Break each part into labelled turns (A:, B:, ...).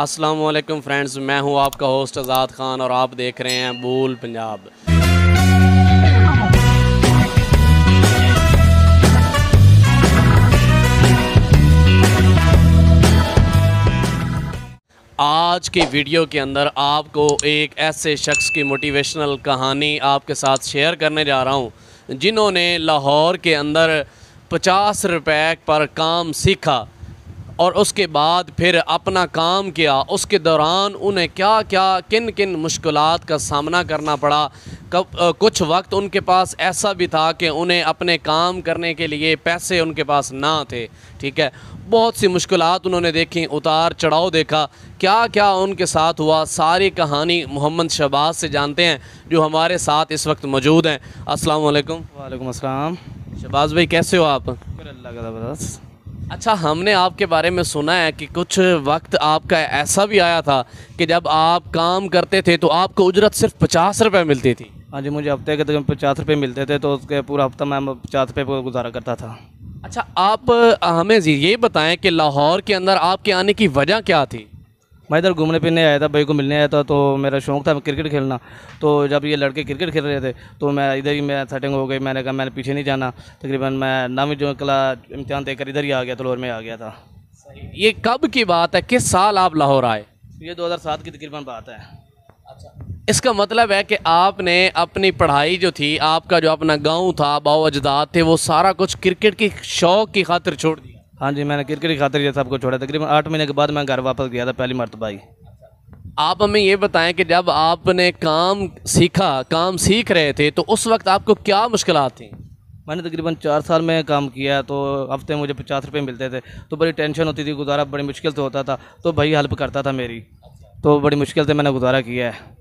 A: Aslam friends मैं हूं आपका होस्ट आज़ाद खान और आप देख रहे हैं बोल पंजाब आज की वीडियो के अंदर आपको एक ऐसे शख्स की मोटिवेशनल कहानी आपके साथ शेयर करने जा रहा हूं जिन्होंने लाहौर के अंदर पचास रुपए पर काम सीखा और उसके बाद फिर अपना काम किया उसके दौरान उन्हें क्या क्या किन किन मुश्किल का सामना करना पड़ा कब कुछ वक्त उनके पास ऐसा भी था कि उन्हें अपने काम करने के लिए पैसे उनके पास ना थे ठीक है बहुत सी मुश्किल उन्होंने देखी उतार चढ़ाव देखा क्या क्या उनके साथ हुआ सारी कहानी मोहम्मद शहबाज से जानते हैं जो हमारे साथ इस वक्त मौजूद हैं अस्सलाम वालेकुम वालेकुम शहबाज भाई कैसे हो आप अल्लाह का अच्छा हमने आपके बारे में सुना है कि कुछ वक्त
B: आपका ऐसा भी आया था कि जब आप काम करते थे तो आपको उजरत सिर्फ पचास रुपये मिलती थी हाँ जी मुझे हफ्ते के तक पचास रुपये मिलते थे तो उसके पूरा हफ्ता मैं पचास रुपये पर गुजारा करता था अच्छा आप हमें ये बताएं कि लाहौर के अंदर आपके आने की वजह क्या थी मैं इधर घूमने फिरने आया था भाई को मिलने आया था तो मेरा शौक़ था क्रिकेट खेलना तो जब ये लड़के क्रिकेट खेल रहे थे तो मैं इधर ही मैं सेटिंग हो गई मैंने कहा मैंने पीछे नहीं जाना तकरीबन मैं नवी जो कला इम्तहान देकर इधर ही आ गया तो में आ गया था ये कब की बात है किस साल आप लाहौर आए ये दो की तकरीबन बात है अच्छा इसका मतलब है कि
A: आपने अपनी पढ़ाई जो थी आपका जो अपना गांव था बाओ अजदाद थे वो सारा कुछ क्रिकेट
B: की शौक की खातिर छोड़ दिया हाँ जी मैंने क्रिकेट की खातिर ये सबको छोड़ा तकरीबन आठ महीने के बाद मैं घर वापस गया था पहली मरतबा ही
A: आप हमें ये बताएं कि जब आपने काम सीखा काम सीख रहे थे तो उस वक्त आपको क्या मुश्किल थी
B: मैंने तकरीबन चार साल में काम किया तो हफ्ते मुझे पचास रुपये मिलते थे तो बड़ी टेंशन होती थी गुजारा बड़ी मुश्किल से होता था तो भाई हेल्प करता था मेरी तो बड़ी मुश्किल से मैंने गुजारा किया है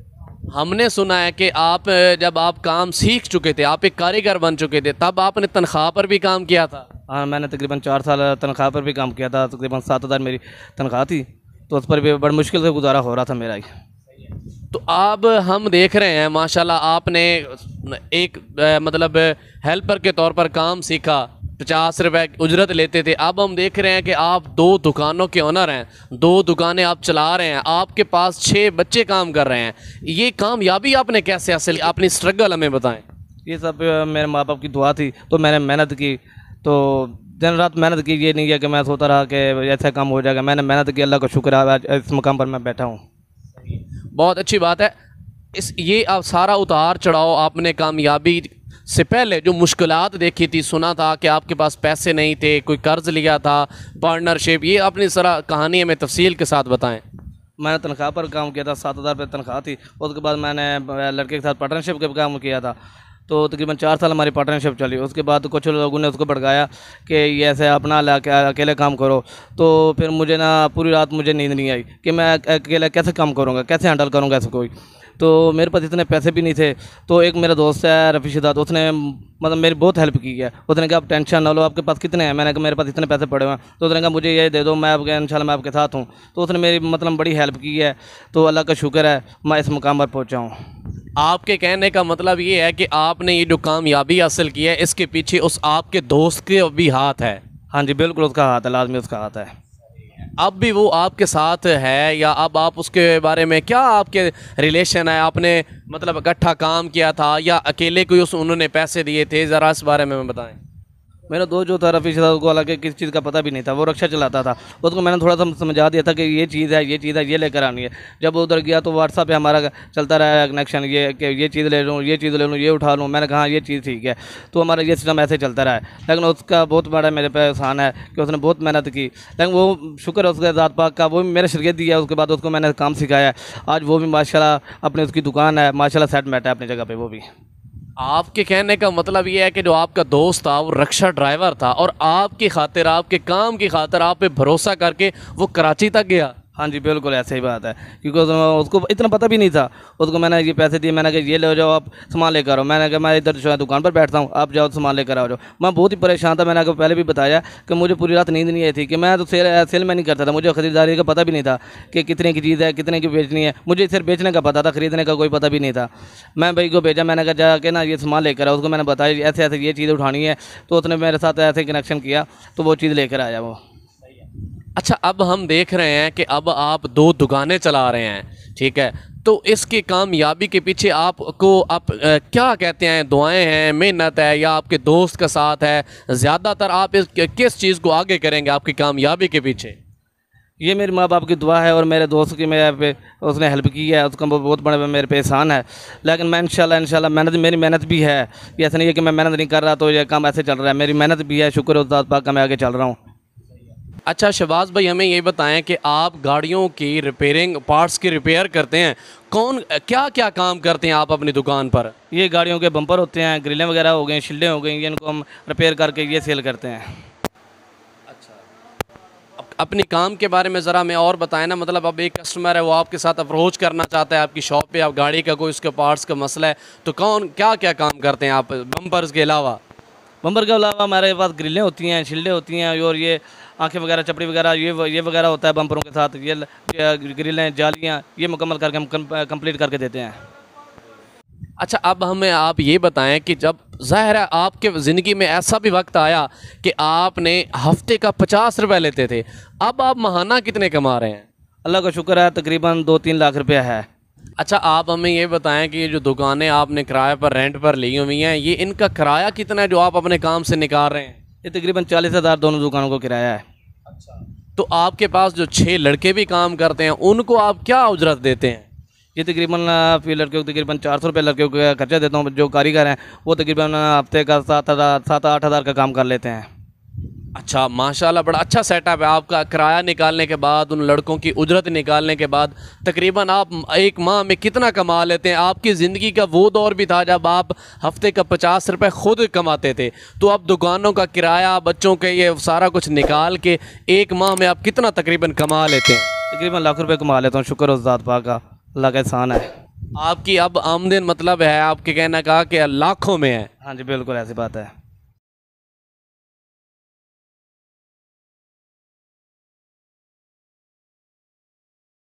B: हमने सुना है कि आप जब आप काम सीख चुके थे आप एक कारीगर बन चुके थे तब आपने तनख्वाह पर भी काम किया था हाँ मैंने तकरीबन चार साल तनख्वाह पर भी काम किया था तकरीबन सात हज़ार मेरी तनख्वाह थी तो उस पर भी बड़ी मुश्किल से गुजारा हो रहा था मेरा तो अब हम देख रहे हैं माशाल्लाह
A: आपने एक मतलब हेल्पर के तौर पर काम सीखा पचास रुपए उजरत लेते थे अब हम देख रहे हैं कि आप दो दुकानों के ऑनर हैं दो दुकानें आप चला रहे हैं आपके पास छः बच्चे काम कर रहे हैं ये कामयाबी आपने कैसे हासिल अपनी स्ट्रगल हमें बताएं
B: ये सब मेरे माँ बाप की दुआ थी तो मैंने मेहनत की तो दिन रात मेहनत की ये नहीं किया कि मैं सोता रहा कि ऐसा काम हो जाएगा मैंने मेहनत की अल्लाह का शुक्र है इस मुकाम पर मैं बैठा हूँ
A: बहुत अच्छी बात है इस ये आप सारा उतार चढ़ाओ आपने कामयाबी से पहले जो मुश्किल देखी थी सुना था कि आपके पास पैसे नहीं थे कोई कर्ज लिया था पार्टनरशिप ये अपनी सरा कहानी हमें तफसील के साथ बताएं
B: मैंने तनख्वाह पर काम किया था सात हज़ार रुपये तनख्वाह थी उसके बाद मैंने लड़के के साथ पार्टनरशिप के काम किया था तो तकरीबन चार साल हमारी पार्टनरशिप चली उसके बाद कुछ लोगों ने उसको भड़काया कि ये ऐसे अपना अकेले काम करो तो फिर मुझे ना पूरी रात मुझे नींद नहीं आई कि मैं अकेले कैसे काम करूँगा कैसे हैंडल करूँगा ऐसे कोई तो मेरे पास इतने पैसे भी नहीं थे तो एक मेरा दोस्त है रफ़ी शिदात उसने मतलब मेरी बहुत हेल्प की है उसने कहा आप टेंशन ना लो आपके पास कितने हैं मैंने कहा मेरे पास इतने पैसे पड़े हुए हैं तो उसने कहा मुझे ये दे दो मैं आपके इनशाला मैं आपके साथ हूँ तो उसने मेरी मतलब बड़ी हेल्प की है तो अल्लाह का शुक्र है मैं इस मुकाम पर पहुँचा हूँ
A: आपके कहने का मतलब ये है कि आपने ये जो कामयाबी हासिल की है इसके पीछे उस आपके दोस्त के भी हाथ है हाँ जी बिल्कुल उसका हाथ है लाजमी उसका हाथ है अब भी वो आपके साथ है या अब आप उसके बारे में क्या आपके रिलेशन है आपने मतलब इकट्ठा काम किया था या अकेले को उस उन्होंने पैसे दिए थे ज़रा इस बारे में बताएं
B: मेरा दोस्त जो था रफ़ी था उसको हालांकि किस चीज़ का पता भी नहीं था वो रक्षा चलाता था उसको मैंने थोड़ा सा समझा दिया था कि ये चीज़ है ये चीज़ है ये लेकर आनी है जब वो उधर गया तो व्हाट्सअप पर हमारा चलता रहा कनेक्शन ये कि ये चीज़ ले लूँ ये चीज़ ले लूँ ये उठा लूँ मैंने कहा हाँ, ये चीज़ ठीक है तो हमारा ये सिस्टम ऐसे चलता रहा है लेकिन उसका बहुत बड़ा मेरे पे एहसान है कि उसने बहुत मेहनत की लेकिन वो शुक्र है उसके ज़ात पाक का वो भी मेरे शिरकत दिया उसके बाद उसको मैंने काम सिखाया आज वो भी माशाला अपनी उसकी दुकान है माशाला सेट मैट है अपनी जगह पर वो भी आपके कहने का मतलब ये है कि जो आपका दोस्त था वो रक्षा ड्राइवर था और आपकी खातिर आपके काम की खातिर आप पे भरोसा करके वो कराची तक गया हाँ जी बिल्कुल ऐसे ही बात है क्योंकि उसको इतना पता भी नहीं था उसको मैंने ये पैसे दिए मैंने कहा ये ले जाओ आप सामान लेकर आओ मैंने कहा मैं इधर जो है दुकान पर बैठता हूँ आप जाओ सामान लेकर आओ जाओ मैं बहुत ही परेशान था मैंने आपको पहले भी बताया कि मुझे पूरी रात नींद नहीं आई थी कि मैं तो सेल सेल में नहीं करता था मुझे खरीदारी का पता भी नहीं था कि कितने की चीज़ है कितने की बेचनी है मुझे सिर्फ बेचने का पता था खरीदने का कोई पता भी नहीं था मैं भाई को भेजा मैंने कहा जाके ना ये सामान लेकर आओ उसको मैंने बताया ऐसे ऐसे ये चीज़ उठानी है तो उसने मेरे साथ ऐसे कनेक्शन किया तो वो चीज़ लेकर आया वो अच्छा अब हम देख रहे हैं कि अब
A: आप दो दुकानें चला रहे हैं ठीक है तो इसकी कामयाबी के पीछे आपको आप आ, क्या कहते हैं दुआएं हैं मेहनत है या आपके दोस्त का साथ है ज़्यादातर आप इस किस चीज़ को आगे करेंगे आपकी कामयाबी के पीछे
B: ये मेरे माँ बाप की दुआ है और मेरे दोस्त की मेरे पे उसने हेल्प की है उसका बहुत बड़े मेरे पे एहसान है लेकिन मैं इंशाल्लाह इंशाल्लाह मेहनत मेरी मेहनत भी है ये ऐसा नहीं है कि मैं मेहनत नहीं कर रहा तो ये काम ऐसे चल रहा है मेरी मेहनत भी है शुक्र उस पाक का मैं आगे चल रहा हूँ
A: अच्छा शहबाज भाई हमें ये बताएं कि आप गाड़ियों
B: की रिपेयरिंग पार्ट्स की रिपेयर करते हैं कौन क्या क्या काम करते हैं आप अपनी दुकान पर ये गाड़ियों के बम्पर होते हैं ग्रिलें वगैरह हो गए शिल्डें हो गई इनको हम रिपेयर करके ये सेल करते हैं अच्छा अपने काम के बारे में ज़रा मैं और बताएं ना
A: मतलब अब एक कस्टमर है वो आपके साथ अप्रोच करना चाहता है आपकी शॉप पे आप गाड़ी का कोई उसके पार्ट्स का मसला है
B: तो कौन क्या क्या काम करते हैं आप बम्पर्स के अलावा बम्बर के अलावा हमारे पास ग्रिलें होती हैं छिल्डें होती हैं और ये आंखें वगैरह चपड़ी वगैरह ये ये वगैरह होता है बम्परों के साथ ये ग्रिलें जालियाँ ये मुकम्मल करके हम कम्प्लीट करके देते हैं
A: अच्छा अब हमें आप ये बताएं कि जब ज़ाहिर है आपके ज़िंदगी में ऐसा भी वक्त आया कि आपने हफ्ते का पचास रुपये लेते थे अब आप महाना कितने कमा रहे हैं अल्लाह का शुक्र है तकरीबन दो तीन लाख रुपया है अच्छा आप हमें ये बताएं कि ये जो दुकानें आपने किराए पर रेंट पर ली हुई हैं ये इनका किराया कितना है जो आप अपने काम से निकाल रहे हैं ये तकरीबन
B: चालीस हज़ार दोनों दुकानों को किराया है अच्छा तो आपके पास जो छः लड़के भी काम करते हैं उनको आप क्या उजरत देते हैं ये तकरीबन फिर लड़कियों को तकरीबन चार सौ रुपये लड़कियों का खर्चा देता हूँ जो कारीगर हैं वो तकरीबन हफ्ते का सात हज़ार सात आठ हज़ार का काम कर लेते हैं अच्छा माशाल्लाह बड़ा अच्छा सेटअप है आपका किराया निकालने के बाद उन लड़कों की उजरत
A: निकालने के बाद तकरीबन आप एक माह में कितना कमा लेते हैं आपकी ज़िंदगी का वो दौर भी था जब आप हफ्ते का पचास रुपये खुद कमाते थे तो आप दुकानों का किराया
B: बच्चों के ये सारा कुछ निकाल के एक माह में आप कितना तकरीबन कमा लेते हैं तकरीबन लाख रुपये कमा लेता हूँ शुक्र उजाद पा का अल्लाह का एहसान है
A: आपकी अब आमदन मतलब है
B: आपके कहना कहा कि लाखों में है हाँ जी बिल्कुल ऐसी बात है